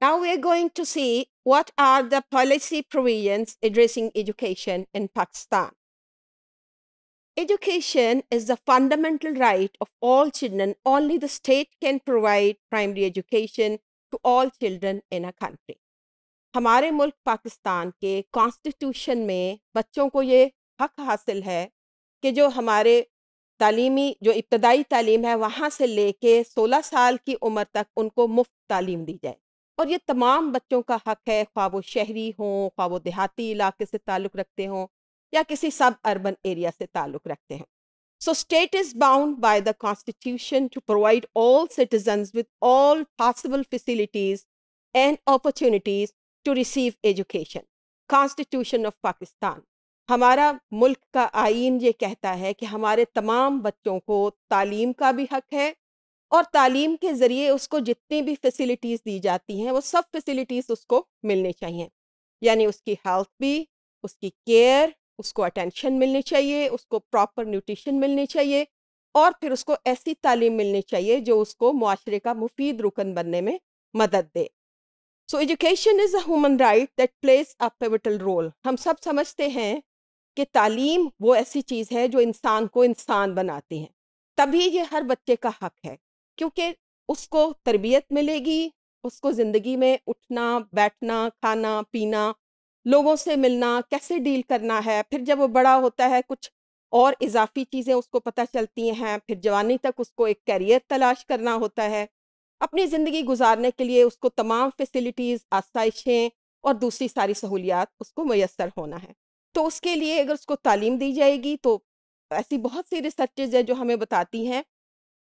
Now we're going to see what are the policy provisions addressing education in Pakistan. Education is the fundamental right of all children. Only the state can provide primary education to all children in a country. हमारे मुल्क पाकिस्तान के constitution में बच्चों को ये हक हासिल है कि जो हमारे तालीमी जो इब्तदाई तालीम है वहाँ से लेके 16 साल की उम्र तक उनको मुफ्त तालीम दी जाए और ये तमाम बच्चों का हक है ख्वा वो शहरी हों ख्वा वो देहाती इलाके से ताल्लुक रखते हों या किसी सब अर्बन एरिया से ताल्लुक रखते हों so state is bound by the constitution to provide all citizen with all possible facilities and opportunities to receive education constitution of Pakistan हमारा मुल्क का आइन ये कहता है कि हमारे तमाम बच्चों को तालीम का भी हक है और तालीम के ज़रिए उसको जितनी भी फैसिलिटीज़ दी जाती हैं वो सब फैसिलिटीज़ उसको मिलनी चाहिए यानी उसकी हेल्थ भी उसकी केयर उसको अटेंशन मिलनी चाहिए उसको प्रॉपर न्यूट्रिशन मिलनी चाहिए और फिर उसको ऐसी तालीम मिलनी चाहिए जो उसको माशरे का मुफीद रुकन बनने में मदद दे so education is a human right that place a pivotal role हम सब समझते हैं कि तालीम वो ऐसी चीज़ है जो इंसान को इंसान बनाती है तभी ये हर बच्चे का हक है क्योंकि उसको तरबियत मिलेगी उसको ज़िंदगी में उठना बैठना खाना पीना लोगों से मिलना कैसे डील करना है फिर जब वो बड़ा होता है कुछ और इजाफी चीज़ें उसको पता चलती हैं फिर जवानी तक उसको एक कैरियर तलाश करना होता है अपनी ज़िंदगी गुजारने के लिए उसको तमाम फैसिलिटीज़ आसाइशें और दूसरी सारी सहूलियात उसको मैसर होना है तो उसके लिए अगर उसको तालीम दी जाएगी तो ऐसी बहुत सी रिसर्चेज है जो हमें बताती हैं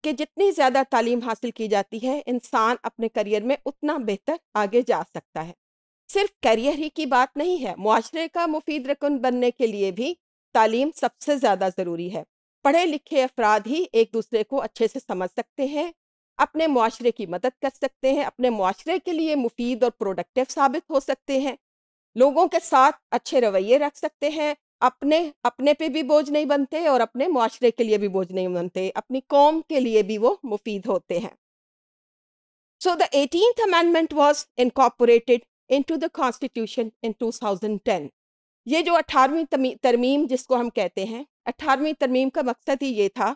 कि जितनी ज़्यादा तालीम हासिल की जाती है इंसान अपने करियर में उतना बेहतर आगे जा सकता है सिर्फ करियर ही की बात नहीं है माशरे का मुफीद रकन बनने के लिए भी तालीम सबसे ज़्यादा ज़रूरी है पढ़े लिखे अफराद ही एक दूसरे को अच्छे से समझ सकते हैं अपने माशरे की मदद कर सकते हैं अपने माशरे के लिए मुफीद और प्रोडक्टिव साबित हो सकते हैं लोगों के साथ अच्छे रवैये रख सकते हैं अपने अपने पे भी बोझ नहीं बनते और अपने मुआरे के लिए भी बोझ नहीं बनते अपनी कौम के लिए भी वो मुफीद होते हैं so the eighteen amendment was incorporated into the constitution in two thousand ten ये जो अठारहवीं तरमीम जिसको हम कहते हैं अठारहवीं तरमीम का मकसद ही ये था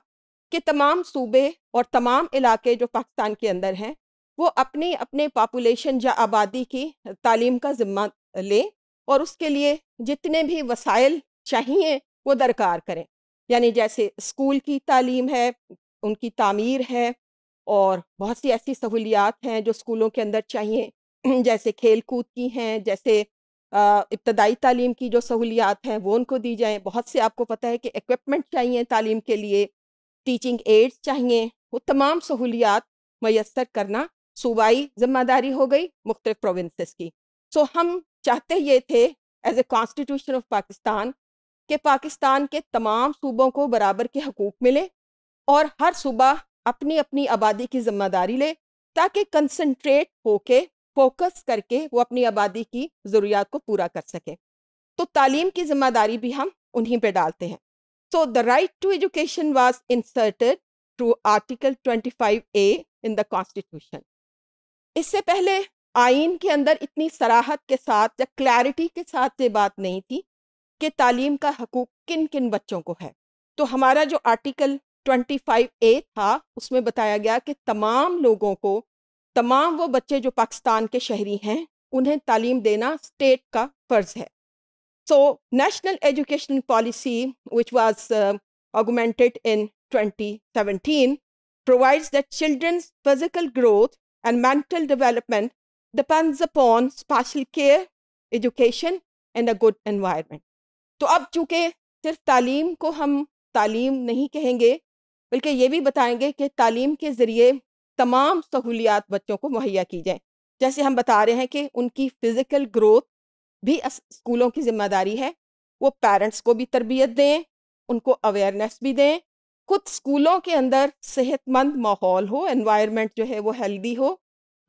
कि तमाम सूबे और तमाम इलाके जो पाकिस्तान के अंदर हैं वो अपनी अपने पापोलेशन या आबादी की तालीम का ज़िम्मा लें और उसके लिए जितने भी वसाइल चाहिए वो दरकार करें यानी जैसे स्कूल की तालीम है उनकी तामीर है और बहुत सी ऐसी सहूलियात हैं जो स्कूलों के अंदर चाहिए जैसे खेल कूद की हैं जैसे इब्तदाई तालीम की जो सहूलियात हैं वो उनको दी जाएँ बहुत से आपको पता है कि इक्विपमेंट चाहिए तालीम के लिए टीचिंग एड्स चाहिए वो तमाम सहूलियात मैसर करना सूबाई जिम्मेदारी हो गई मुख्तलिफ प्रोविंसेस की सो so, हम चाहते ये थे as a constitution of Pakistan कि पाकिस्तान के तमाम सूबों को बराबर के हकूक़ मिले और हर सूबा अपनी अपनी आबादी की जिम्मेदारी ले ताकि कंसनट्रेट होके फोकस करके वो अपनी आबादी की ज़रूरियात को पूरा कर सके तो तालीम की जिम्मेदारी भी हम उन्हीं पे डालते हैं so the right to education was inserted through article 25 A in the constitution इससे पहले आइन के अंदर इतनी सराहत के साथ या क्लैरिटी के साथ ये बात नहीं थी कि तालीम का हकूक किन किन बच्चों को है तो हमारा जो आर्टिकल ट्वेंटी फाइव ए था उसमें बताया गया कि तमाम लोगों को तमाम वो बच्चे जो पाकिस्तान के शहरी हैं उन्हें तालीम देना स्टेट का फ़र्ज है so national education policy which was augmented in twenty 2017 provides that children's physical growth and mental development depends upon special care education and a good environment तो अब चूँकि सिर्फ तालीम को हम तालीम नहीं कहेंगे बल्कि ये भी बताएंगे कि तालीम के ज़रिए तमाम सहूलियात बच्चों को मुहैया की जाएँ जैसे हम बता रहे हैं कि उनकी फ़िज़िकल ग्रोथ भी स्कूलों की जिम्मेदारी है वो पेरेंट्स को भी तरबियत दें उनको अवेयरनेस भी दें खुद स्कूलों के अंदर सेहतमंद माहौल हो एनवायरनमेंट जो है वो हेल्दी हो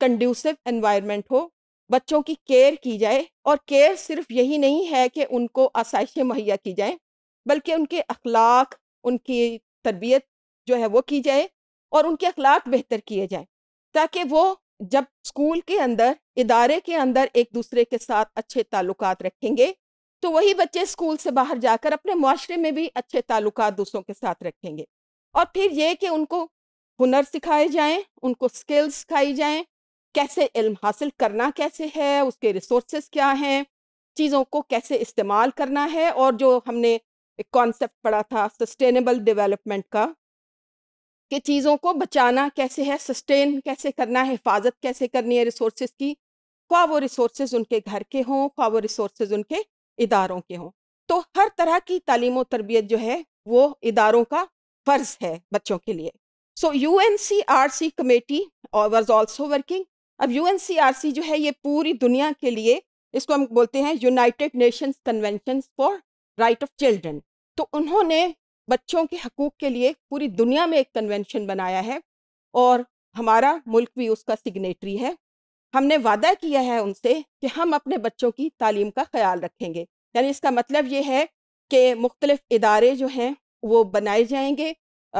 कंड्यूसिव एनवायरनमेंट हो बच्चों की केयर की जाए और केयर सिर्फ यही नहीं है कि उनको आसाइशें मुहैया की जाएँ बल्कि उनके अखलाक उनकी तरबियत जो है वो की जाए और उनके अखलाक बेहतर किए जाए ताकि वो जब स्कूल के अंदर इदारे के अंदर एक दूसरे के साथ अच्छे ताल्लुक रखेंगे तो वही बच्चे स्कूल से बाहर जाकर अपने माशरे में भी अच्छे ताल्लुक दूसरों के साथ रखेंगे और फिर ये कि उनको हुनर सिखाए जाएं उनको स्किल्स सिखाई जाएं कैसे इल्म हासिल करना कैसे है उसके रिसोर्स क्या हैं चीज़ों को कैसे इस्तेमाल करना है और जो हमने एक कॉन्सेप्ट पढ़ा था सस्टेनेबल डेवलपमेंट का कि चीज़ों को बचाना कैसे है सस्टेन कैसे करना है हिफाजत कैसे करनी है रिसोर्स की ख्वा वो रिसोर्स उनके घर के हों ख्वा वो रिसोर्स उनके इदारों के हों तो हर तरह की तालीम तरबियत जो है वो इदारों का फ़र्ज़ है बच्चों के लिए so U N C R C committee was also working अब यू जो है ये पूरी दुनिया के लिए इसको हम बोलते हैं United Nations convention for right of children तो उन्होंने बच्चों के हकूक़ के लिए पूरी दुनिया में एक कन्वेंशन बनाया है और हमारा मुल्क भी उसका सिग्नेटरी है हमने वादा किया है उनसे कि हम अपने बच्चों की तालीम का ख्याल रखेंगे यानी इसका मतलब ये है कि मुख्तलिफ़ इदारे जो हैं वो बनाए जाएंगे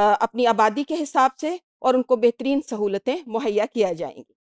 अपनी आबादी के हिसाब से और उनको बेहतरीन सहूलतें मुहैया किया जाएंगी